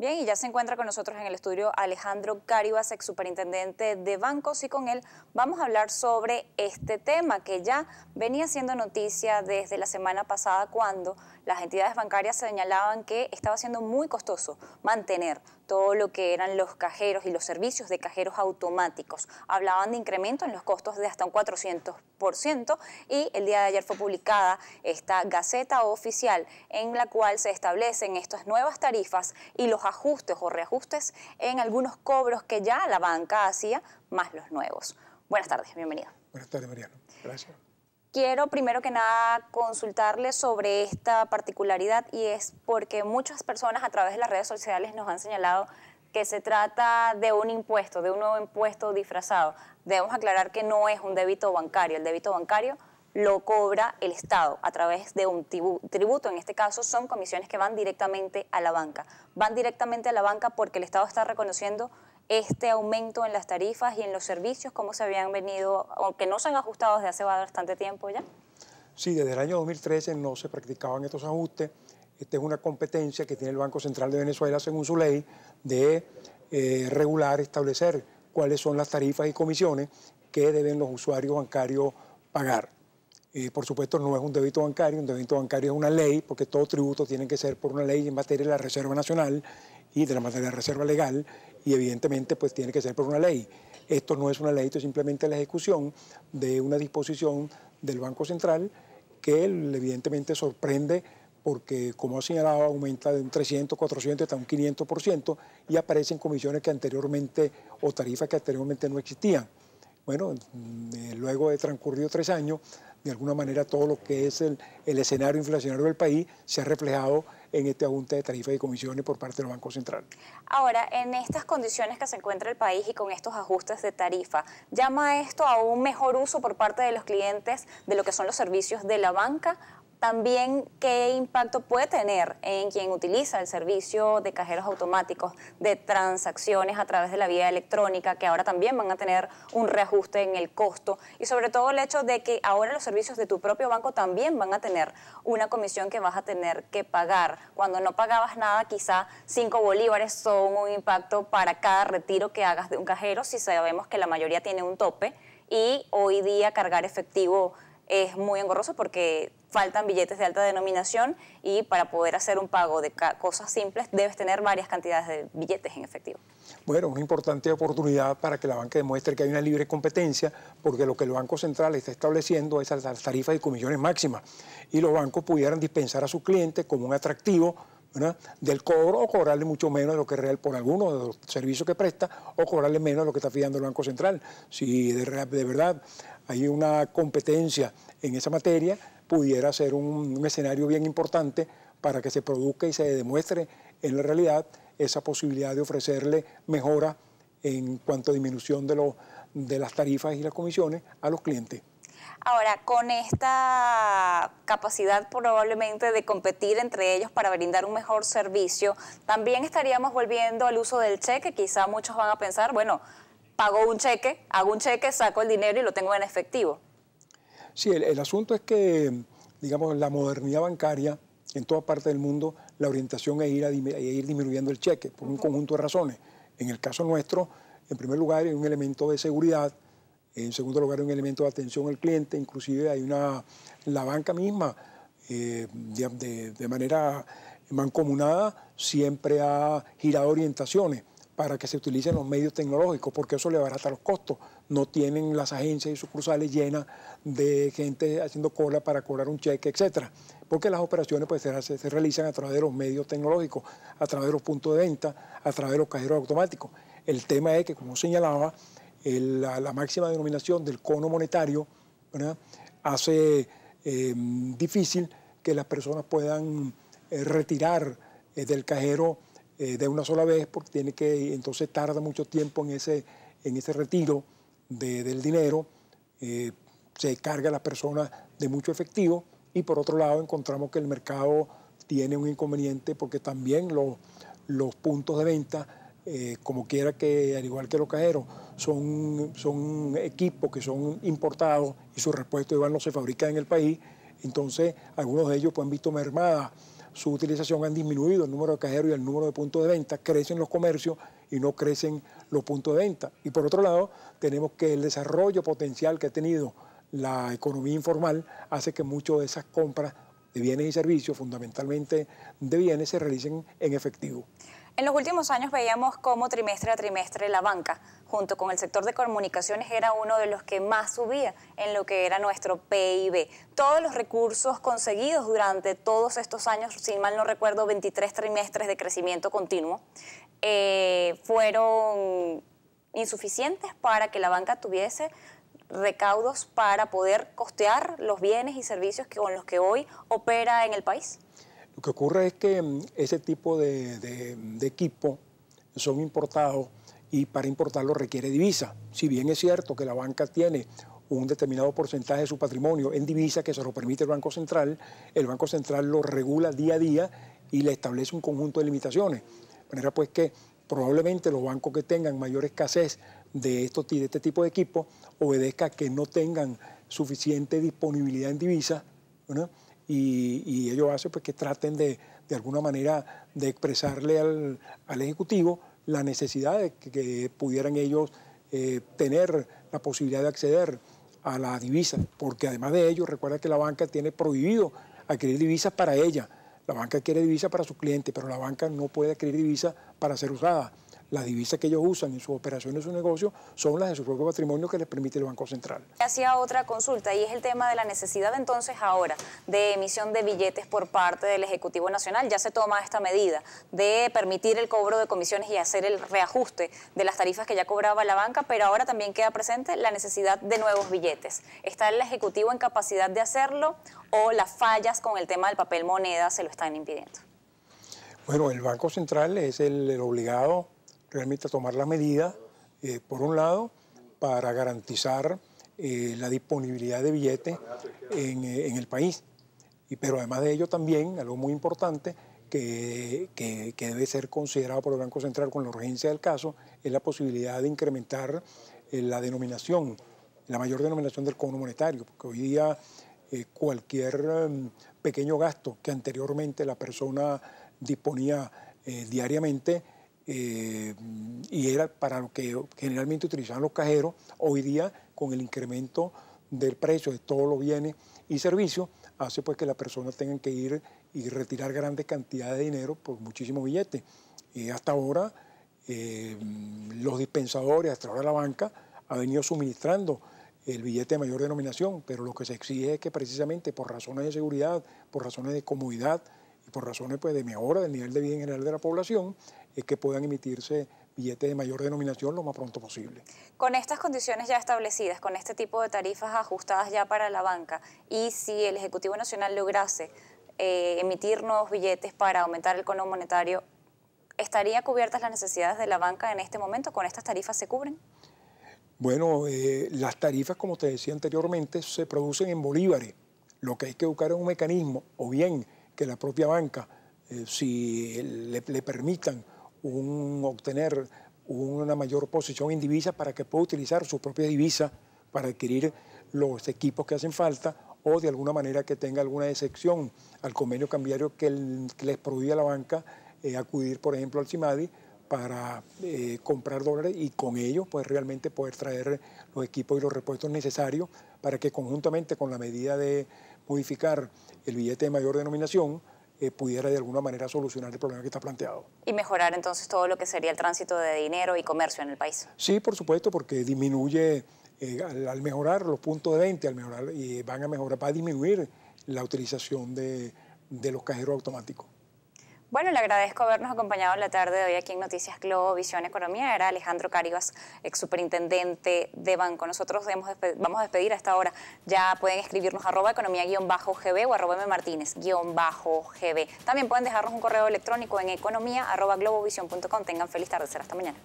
Bien, y ya se encuentra con nosotros en el estudio Alejandro Caribas, ex superintendente de bancos, y con él vamos a hablar sobre este tema que ya venía siendo noticia desde la semana pasada cuando las entidades bancarias señalaban que estaba siendo muy costoso mantener todo lo que eran los cajeros y los servicios de cajeros automáticos. Hablaban de incremento en los costos de hasta un 400% y el día de ayer fue publicada esta Gaceta Oficial en la cual se establecen estas nuevas tarifas y los ajustes o reajustes en algunos cobros que ya la banca hacía, más los nuevos. Buenas tardes, bienvenida. Buenas tardes, Mariano. Gracias. Quiero primero que nada consultarle sobre esta particularidad y es porque muchas personas a través de las redes sociales nos han señalado que se trata de un impuesto, de un nuevo impuesto disfrazado. Debemos aclarar que no es un débito bancario. El débito bancario lo cobra el Estado a través de un tributo. En este caso son comisiones que van directamente a la banca. Van directamente a la banca porque el Estado está reconociendo este aumento en las tarifas y en los servicios, cómo se habían venido, aunque no se han ajustado desde hace bastante tiempo ya. Sí, desde el año 2013 no se practicaban estos ajustes. Esta es una competencia que tiene el Banco Central de Venezuela, según su ley, de eh, regular, establecer cuáles son las tarifas y comisiones que deben los usuarios bancarios pagar. Eh, por supuesto, no es un débito bancario, un débito bancario es una ley, porque todo tributo tiene que ser por una ley en materia de la Reserva Nacional y de la materia de la Reserva Legal y evidentemente pues tiene que ser por una ley. Esto no es una ley, esto es simplemente la ejecución de una disposición del Banco Central que evidentemente sorprende porque, como ha señalado, aumenta de un 300, 400 hasta un 500% y aparecen comisiones que anteriormente o tarifas que anteriormente no existían. Bueno, eh, luego de transcurrido tres años, de alguna manera todo lo que es el, el escenario inflacionario del país se ha reflejado en este ajuste de tarifas y comisiones por parte del Banco Central. Ahora, en estas condiciones que se encuentra el país y con estos ajustes de tarifa, ¿llama esto a un mejor uso por parte de los clientes de lo que son los servicios de la banca también qué impacto puede tener en quien utiliza el servicio de cajeros automáticos, de transacciones a través de la vía electrónica, que ahora también van a tener un reajuste en el costo, y sobre todo el hecho de que ahora los servicios de tu propio banco también van a tener una comisión que vas a tener que pagar. Cuando no pagabas nada, quizá 5 bolívares son un impacto para cada retiro que hagas de un cajero, si sabemos que la mayoría tiene un tope, y hoy día cargar efectivo es muy engorroso porque faltan billetes de alta denominación y para poder hacer un pago de cosas simples debes tener varias cantidades de billetes en efectivo. Bueno, una importante oportunidad para que la banca demuestre que hay una libre competencia, porque lo que el Banco Central está estableciendo es las tarifas y comisiones máximas, y los bancos pudieran dispensar a sus clientes como un atractivo del cobro o cobrarle mucho menos de lo que es real por alguno de los servicios que presta o cobrarle menos de lo que está fijando el Banco Central. Si de, verdad hay una competencia en esa materia, pudiera ser un, escenario bien importante para que se produzca y se demuestre en la realidad esa posibilidad de ofrecerle mejora en cuanto a disminución de, de las tarifas y las comisiones a los clientes. Ahora, con esta capacidad probablemente de competir entre ellos para brindar un mejor servicio, también estaríamos volviendo al uso del cheque. Quizá muchos van a pensar, bueno, pago un cheque, hago un cheque, saco el dinero y lo tengo en efectivo. Sí, el, asunto es que, digamos, la modernidad bancaria en toda parte del mundo, la orientación es ir, a, ir disminuyendo el cheque por un conjunto de razones. En el caso nuestro, en primer lugar, hay un elemento de seguridad en segundo lugar, un elemento de atención al cliente, inclusive hay una, la banca misma, eh, de, manera mancomunada, siempre ha girado orientaciones para que se utilicen los medios tecnológicos, porque eso le abarata los costos. No tienen las agencias y sucursales llenas de gente haciendo cola para cobrar un cheque, etcétera, porque las operaciones pues, se realizan a través de los medios tecnológicos, a través de los puntos de venta, a través de los cajeros automáticos. El tema es que, como señalaba, la, máxima denominación del cono monetario hace eh, difícil que las personas puedan eh, retirar eh, del cajero de una sola vez, porque tiene que, entonces tarda mucho tiempo en ese, en ese retiro del dinero, se carga a las personas de mucho efectivo y por otro lado encontramos que el mercado tiene un inconveniente porque también los puntos de venta eh, como quiera que, al igual que los cajeros, son, son equipos que son importados y su respuesta igual no se fabrica en el país. Entonces, algunos de ellos pues, han visto mermada su utilización, han disminuido el número de cajeros y el número de puntos de venta, crecen los comercios y no crecen los puntos de venta. Y por otro lado, tenemos que el desarrollo potencial que ha tenido la economía informal hace que muchas de esas compras de bienes y servicios, fundamentalmente de bienes, se realicen en efectivo. En los últimos años veíamos cómo trimestre a trimestre la banca, junto con el sector de comunicaciones, era uno de los que más subía en lo que era nuestro PIB. Todos los recursos conseguidos durante todos estos años, sin mal no recuerdo, 23 trimestres de crecimiento continuo, eh, fueron insuficientes para que la banca tuviese recaudos para poder costear los bienes y servicios con los que hoy opera en el país. Lo que ocurre es que mm, ese tipo de, equipo son importados y para importarlo requiere divisa. Si bien es cierto que la banca tiene un determinado porcentaje de su patrimonio en divisa que se lo permite el Banco Central, el Banco Central lo regula día a día y le establece un conjunto de limitaciones. De manera pues que probablemente los bancos que tengan mayor escasez de, de este tipo de equipo obedezca que no tengan suficiente disponibilidad en divisa ¿no? y, ello hace pues, que traten de, de alguna manera de expresarle al, Ejecutivo la necesidad de que, pudieran ellos eh, tener la posibilidad de acceder a la divisa, porque además de ello, recuerda que la banca tiene prohibido adquirir divisas para ella. La banca quiere divisas para su cliente, pero la banca no puede adquirir divisas para ser usada. Las divisas que ellos usan en sus operaciones, en su negocio, son las de su propio patrimonio que les permite el Banco Central. Hacía otra consulta y es el tema de la necesidad entonces ahora de emisión de billetes por parte del Ejecutivo Nacional. Ya se toma esta medida de permitir el cobro de comisiones y hacer el reajuste de las tarifas que ya cobraba la banca, pero ahora también queda presente la necesidad de nuevos billetes. ¿Está el Ejecutivo en capacidad de hacerlo o las fallas con el tema del papel moneda se lo están impidiendo? Bueno, el Banco Central es el, el obligado realmente tomar las medidas, eh, por un lado, para garantizar eh, la disponibilidad de billetes eh, en, el país. pero además de ello también, algo muy importante que, debe ser considerado por el Banco Central con la urgencia del caso, es la posibilidad de incrementar la denominación, la mayor denominación del cono monetario, porque hoy día cualquier em, pequeño gasto que anteriormente la persona disponía diariamente, eh, y era para lo que generalmente utilizaban los cajeros, hoy día con el incremento del precio de todos los bienes y servicios, hace pues que las personas tengan que ir y retirar grandes cantidades de dinero por muchísimos billetes. y eh, hasta ahora eh, los dispensadores, hasta ahora la banca, ha venido suministrando el billete de mayor denominación, pero lo que se exige es que precisamente por razones de seguridad, por razones de comodidad, por razones pues, de mejora del nivel de bien general de la población, es que puedan emitirse billetes de mayor denominación lo más pronto posible. Con estas condiciones ya establecidas, con este tipo de tarifas ajustadas ya para la banca, y si el Ejecutivo Nacional lograse eh, emitir nuevos billetes para aumentar el cono monetario, ¿estaría cubiertas las necesidades de la banca en este momento? ¿Con estas tarifas se cubren? Bueno, eh, las tarifas, como te decía anteriormente, se producen en bolívares. Lo que hay que buscar es un mecanismo, o bien que la propia banca, eh, si le, permitan obtener una mayor posición en divisa... para que pueda utilizar su propia divisa para adquirir los equipos que hacen falta o de alguna manera que tenga alguna excepción al convenio cambiario que, les prohíbe a la banca eh, acudir, por ejemplo, al CIMADI para eh, comprar dólares y con ello pues realmente poder traer los equipos y los repuestos necesarios para que conjuntamente con la medida de modificar el billete de mayor denominación, eh, pudiera de alguna manera solucionar el problema que está planteado. Y mejorar entonces todo lo que sería el tránsito de dinero y comercio en el país. Sí, por supuesto, porque disminuye, eh, al, mejorar los puntos de 20, al mejorar, y van a mejorar, va a disminuir la utilización de los cajeros automáticos. Bueno, le agradezco habernos acompañado en la tarde de hoy aquí en Noticias Globo, Visión Economía. Era Alejandro Carigas, ex superintendente de banco. Nosotros vamos a despedir a esta hora. Ya pueden escribirnos arroba economía-gb o arroba mmartínez-gb. También pueden dejarnos un correo electrónico en economía arroba Tengan feliz tarde. Será hasta mañana.